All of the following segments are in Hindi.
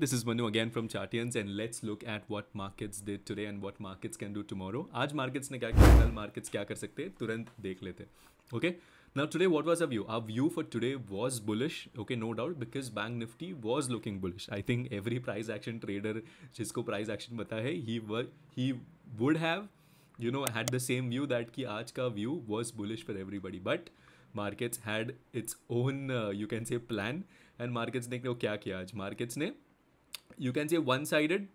This is Manu again from Chartians and let's look at what markets did today and what markets can do tomorrow. आज markets ने क्या किया कल markets क्या कर सकते हैं तुरंत देख लेते हैं okay? Now today what was our view? Our view for today was bullish, okay, no doubt because Bank Nifty was looking bullish. I think every price action trader जिसको price action पता है he were, he would have you know had the same view that कि आज का view was bullish for everybody but markets had its own uh, you can say plan and markets ने क्या किया आज markets ने you can say one sided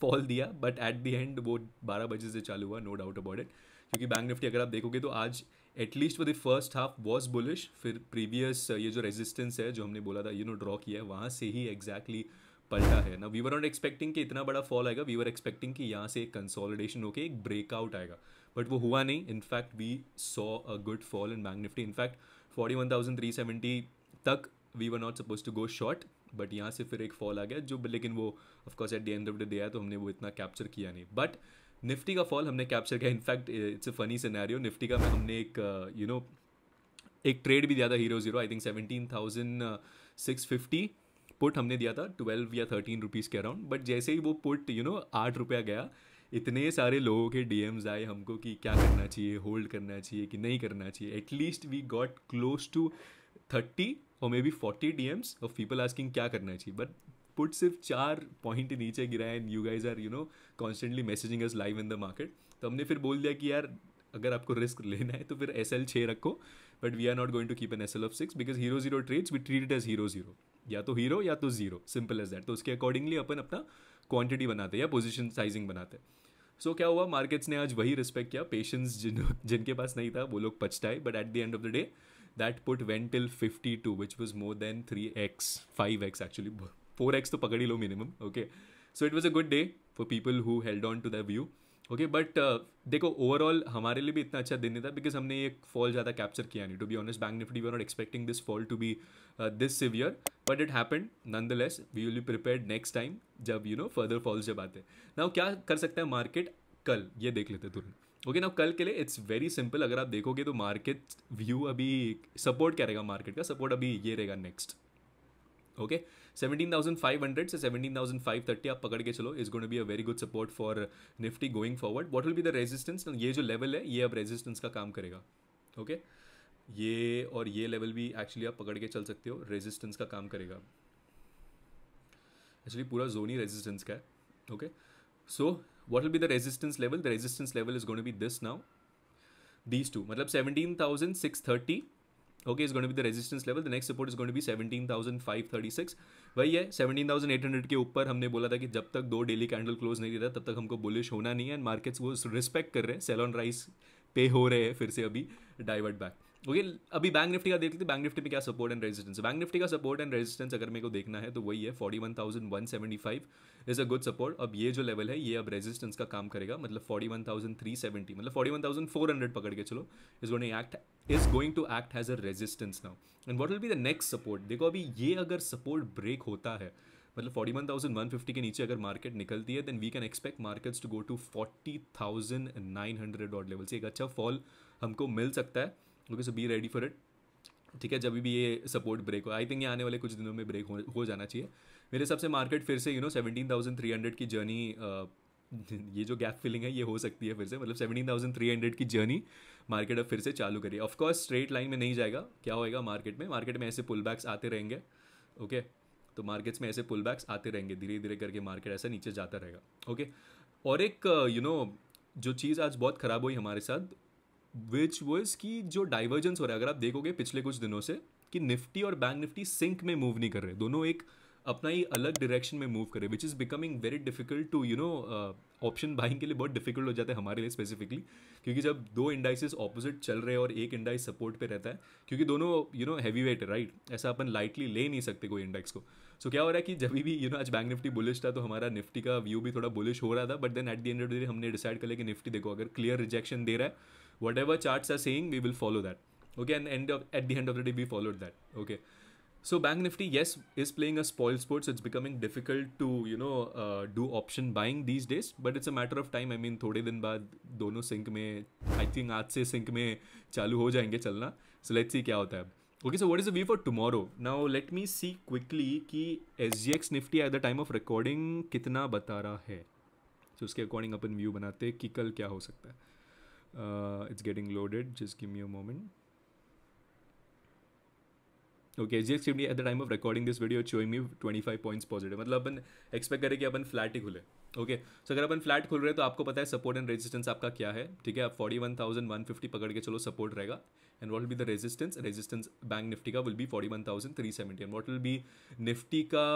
fall दिया बट एट दी एंड वो बारह बजे से चालू हुआ नो डाउट अबाउट इट क्योंकि बैंक निफ्टी अगर आप देखोगे तो आज at least for the first half was bullish फिर प्रीवियस uh, ये जो रेजिस्टेंस है जो हमने बोला था यू नो ड्रॉ किया है वहाँ से ही एग्जैक्टली पलटा है ना वी वर नॉट एक्सपेक्टिंग कि इतना बड़ा फॉल आएगा वी वर एक्सपेक्टिंग कि यहाँ से एक कंसोलिडेशन होकर एक ब्रेकआउट आएगा बट वो हुआ नहीं in fact we saw a good fall in bank Nifty in fact forty one thousand three seventy तक we were not suppose to go short but यहाँ से फिर एक फॉल आ गया जो लेकिन वो of course at the end of the day आया तो हमने वो इतना कैप्चर किया नहीं बट निफ्टी का फॉल हमने कैप्चर किया in fact it's a funny scenario Nifty का हमने एक यू uh, नो एक ट्रेड भी दिया था hero zero I think seventeen thousand six fifty put हमने दिया था ट्वेल्व या थर्टीन रुपीज़ के अराउंड बट जैसे ही वो पुट यू नो आठ रुपया गया इतने सारे लोगों के एम्स आए हमको कि क्या करना चाहिए होल्ड करना चाहिए कि नहीं करना चाहिए at least we got close to thirty और maybe forty DMs of people asking क्या करना चाहिए बट पुट सिर्फ चार पॉइंट नीचे गिरा and you guys are you know constantly messaging as live in the market तो हमने फिर बोल दिया कि यार अगर आपको रिस्क लेना है तो फिर एस एल छः रखो but we are not going to keep an S L of six because hero zero trades we treat as hero zero या तो हीरो या तो जीरो सिंपल एज दैट तो उसके अकॉर्डिंगली अपन अपना क्वांटिटी बनाते हैं या पोजिशन साइजिंग बनाते हैं सो क्या हुआ मार्केट्स ने आज वही रिस्पेक्ट किया पेशेंस जिन जिनके पास नहीं था वो लोग पछताए but at the end of the day that put till to which was more than three x five x actually four x तो पकड़ ही लो minimum okay so it was a good day for people who held on to the view okay but देखो ओवरऑल हमारे लिए भी इतना अच्छा दिन नहीं था बिकॉज हमने ये फॉल ज़्यादा कैप्चर किया नहीं to be honest bank Nifty we are not expecting this fall to be this severe but it happen none the less we will be prepare next time जब यू नो फर्दर फॉल्स जब आते हैं ना क्या कर सकता है मार्केट कल ये देख लेते तुरंत ओके ना कल के लिए इट्स वेरी सिंपल अगर आप देखोगे तो मार्केट व्यू अभी सपोर्ट क्या रहेगा मार्केट का सपोर्ट अभी ये रहेगा next okay seventeen thousand five hundred से सेवेंटीन थाउजेंड फाइव थर्टी आप पकड़ के चलो is gone be a very good support for Nifty going forward what will be the resistance ये जो लेवल है ये अब रेजिस्टेंस का काम करेगा ओके okay? ये और ये लेवल भी एक्चुअली आप पकड़ के चल सकते हो रेजिस्टेंस का काम करेगा एक्चुअली पूरा जोन ही रेजिस्टेंस का है okay okay? So so, what will be the resistance level the resistance level is going to be this now these two matlab 17630 okay is going to be the resistance level the next support is going to be 17536 वही है 17800 के ऊपर हमने बोला था कि जब तक दो डेली कैंडल क्लोज नहीं रहता तब तक हमको बुलिश होना नहीं है एंड मार्केट्स वो रिस्पेक्ट कर रहे हैं सेल ऑन राइस पे हो रहे हैं फिर से अभी डाइवर्ट बैक ओके अभी बैंक निफ्टी का देख लेते हैं बैंक निफ्टी में क्या support and resistance bank Nifty का सपोर्ट एंड रेजिस्टेंस अगर मेरे को देखना है तो वही है forty one thousand one seventy five is a good support अब ये जो लेवल है ये अब रेजिस्टेंस का काम करेगा मतलब forty one thousand three seventy मतलब forty one thousand four hundred पकड़ के चलो is going act is going to act has a resistance now and what will be the next support देखो अभी ये अगर सपोर्ट ब्रेक होता है मतलब फोर्टी वन थाउजेंड वन फिफ्टी के नीचे अगर मार्केट निकलती है then we can expect markets to go to forty thousand nine hundred dot level से एक अच्छा फॉल हमको मिल सकता है okay so be ready for it ठीक है जब भी ये सपोर्ट ब्रेक हो आई थिंक ये आने वाले कुछ दिनों में ब्रेक हो, हो जाना चाहिए मेरे हिसाब से मार्केट फिर से you know seventeen thousand three hundred की जर्नी ये जो गैप फिलिंग है ये हो सकती है फिर से मतलब सेवनटीन थाउजेंड थ्री हंड्रेड की जर्नी मार्केट अब फिर से चालू करिए ऑफकोर्स स्ट्रेट लाइन में नहीं जाएगा क्या होएगा मार्केट में मार्केट में ऐसे पुल बैक्स आते रहेंगे ओके तो मार्केट्स में ऐसे पुल बैक्स आते रहेंगे धीरे धीरे करके मार्केट ऐसा नीचे जाता रहेगा ओके और एक you uh, know you know, जो चीज़ आज बहुत ख़राब हुई हमारे साथ विच वॉज की जो डाइवर्जेंस हो रहा है अगर आप देखोगे पिछले कुछ दिनों से कि निफ्टी और बैंक निफ्टी सिंक में मूव नहीं कर रहे दोनों एक अपना ही अलग डायरेक्शन में मूव करे which is becoming very difficult to you know option buying के लिए बहुत डिफिकल्ट हो जाता है हमारे लिए स्पेसिफिकली क्योंकि जब दो इंडाइसिस ऑपोजिट चल रहे हैं और एक इंडाइस सपोर्ट पे रहता है क्योंकि दोनों यू नो हैवी वेट है राइट ऐसा अपन लाइटली ले नहीं सकते कोई इंडेक्स को सो so, क्या हो रहा है कि जब भी यू नो आज बैंक निफ्टी बुलिश था तो हमारा निफ्टी का व्यू भी थोड़ा बुलिश हो रहा था but then at the end of the day हमने डिसाइड कर लिया कि निफ्टी देखो अगर क्लियर रिजेक्शन दे रहा है whatever charts are saying we will follow that okay and end of at the end of the day we followed that okay so bank nifty yes is playing a spoil sport so it's becoming difficult to you know uh, do option buying these days but it's a matter of time i mean थोड़े दिन बाद दोनों सिंक में आई थिंक आज से सिंक में चालू हो जाएंगे चलना सो लेट्स सी क्या होता है okay so what is the view for tomorrow now let me see quickly कि S G X Nifty at the time of recording कितना बता रहा है सो so, उसके अकॉर्डिंग अपन व्यू बनाते कि कल क्या हो सकता है Uh, it's getting loaded. Just give me a moment. Okay जी extremely at the time of recording this video showing me 25 points positive मतलब अपन एक्सपेक्ट करें कि अपन फ्लैट ही खुले ओके सो अगर अपन फ्लैट खुल रहे हैं तो आपको पता है सपोर्ट एंड रेजिस्टेंस आपका क्या है ठीक है आप वन वन थाउजेंड फिफ्टी पकड़ के चलो सपोर्ट रहेगा and what will be the resistance resistance bank Nifty का will be forty one thousand three seventy and what will be Nifty का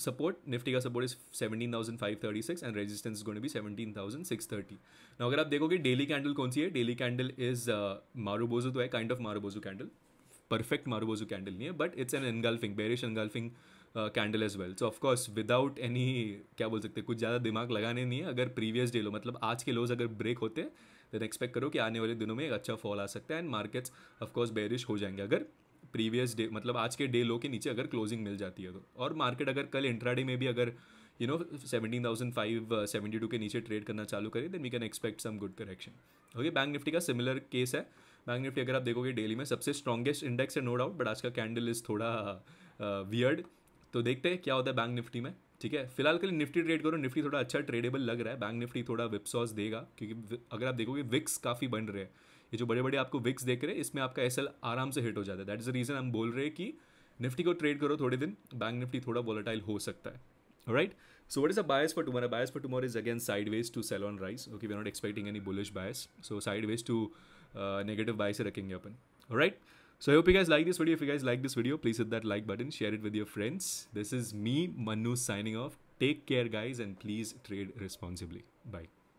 सपोर्ट निफ्टी का support is six and resistance is going be thirty now अगर आप देखोगे डेली कैंडल कौन सी है डेली कैंडल इज मारूबोजू तो है kind of marubozu candle perfect marubozu candle नहीं है but it's an engulfing bearish engulfing candle as well so of course without any क्या बोल सकते कुछ ज़्यादा दिमाग लगाने नहीं है अगर प्रीवियस डे लो मतलब आज के लोज अगर ब्रेक होते हैं देन एक्सपेक्ट करो कि आने वाले दिनों में एक अच्छा फॉल आ सकता है एंड मार्केट्स ऑफकोर्स बेरिश हो जाएंगे अगर प्रीवियस डे मतलब आज के डे लो के नीचे अगर क्लोजिंग मिल जाती है तो और मार्केट अगर कल इंट्राडे में भी अगर you know seventeen thousand five seventy two के नीचे ट्रेड करना चालू करें then we can expect some good correction okay bank Nifty का सिमिलर केस है बैंक निफ्टी अगर आप देखोगे डेली में सबसे स्ट्रॉगेस्ट इंडेक्स है नो डाउट बट आज का कैंडल इज़ थोड़ा वियर्ड uh, तो देखते हैं क्या होता है बैंक निफ्टी में ठीक है फिलहाल के लिए निफ्टी ट्रेड करो निफ्टी थोड़ा अच्छा ट्रेडेबल लग रहा है बैंक निफ्टी थोड़ा विपसॉस देगा क्योंकि अगर आप देखोगे विक्स काफ़ी बन रहे हैं ये जो बड़े बड़े आपको विक्स देख रहे हैं इसमें आपका एस आराम से हिट हो जाता है दैट इज़ द रीज़न हम बोल रहे हैं कि निफ्टी को ट्रेड करो थोड़े दिन बैंक निफ्टी थोड़ा वॉलेटाइल हो सकता है right so what is a bias for tomorrow bias for tomorrow is again sideways to sell on rise okay we not expecting any bullish bias so sideways to negative bias रखेंगे अपन right so I hope you guys like this video if you guys like this video please hit that like button share it with your friends this is me Manu signing off take care guys and please trade responsibly bye